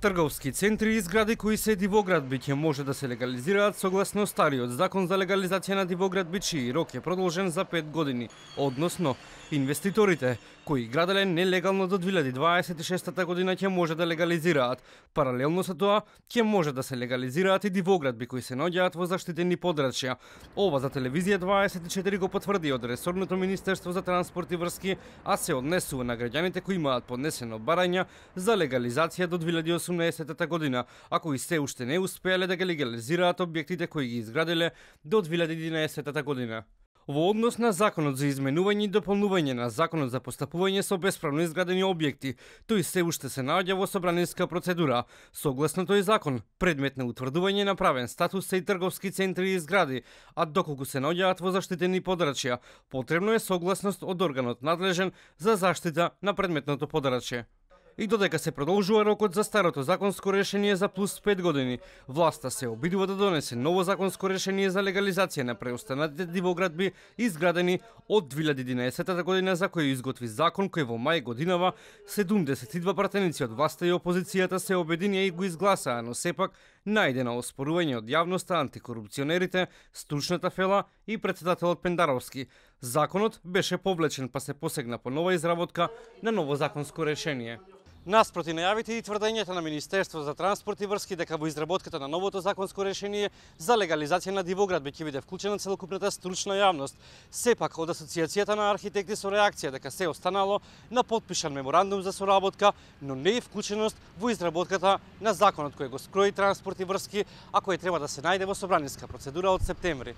Трговски центри и згради кои се дивоградби ќе може да се легализираат согласно стариот закон за легализација на дивоградби, чиј и рок е продолжен за 5 години, односно инвеститорите кои граделе нелегално до 2026 година ќе може да легализираат. Паралелно со тоа ќе може да се легализираат и дивоградби кои се наоѓаат во заштитени подрачја. Ова за телевизија 24 го потврди од ресорното министерство за транспорт и врски, а се однесува на граѓаните кои имаат поднесено барања за легализација до 2018 2018 година, ако и се уште не успеале да ги легализираат објектите кои ги изграделе до 2011 година. Во однос на Законот за изменување и дополнување на Законот за постапување со бесправно изградени објекти, тој се уште се наоѓа во собраниска процедура. Согласно тој закон, предмет на утврдување на правен статус се и трговски центри и изгради, а доколку се наоѓаат во заштитени подрачја, потребно е согласност од органот надлежен за заштита на предметното подрачје. И додека се продолжува рокот за старото законско решение за плюс 5 години, власта се обидува да донесе ново законско решение за легализација на преостанатите дивоградби изградени од 2011 година за кој изготви закон кој во мај годинава 72 пратеници од власта и опозицијата се обединија и го изгласаа, но сепак најдена оспорување од јавноста, антикорупционерите, стручната фела и председателот Пендаровски. Законот беше повлечен па се посегна по нова изработка на ново законско решение. Наспроти најавите и тврдењата на Министерството за транспорт и врски дека во изработката на новото законско решение за легализација на Дивоград ќе биде вклучена целокупната стручна јавност. Сепак, од Асоциацијата на архитекти со реакција дека се останало на подпишан меморандум за соработка, но не и вклученост во изработката на законот кој го скрои транспорт и врски, а кој треба да се најде во собраниска процедура од септември.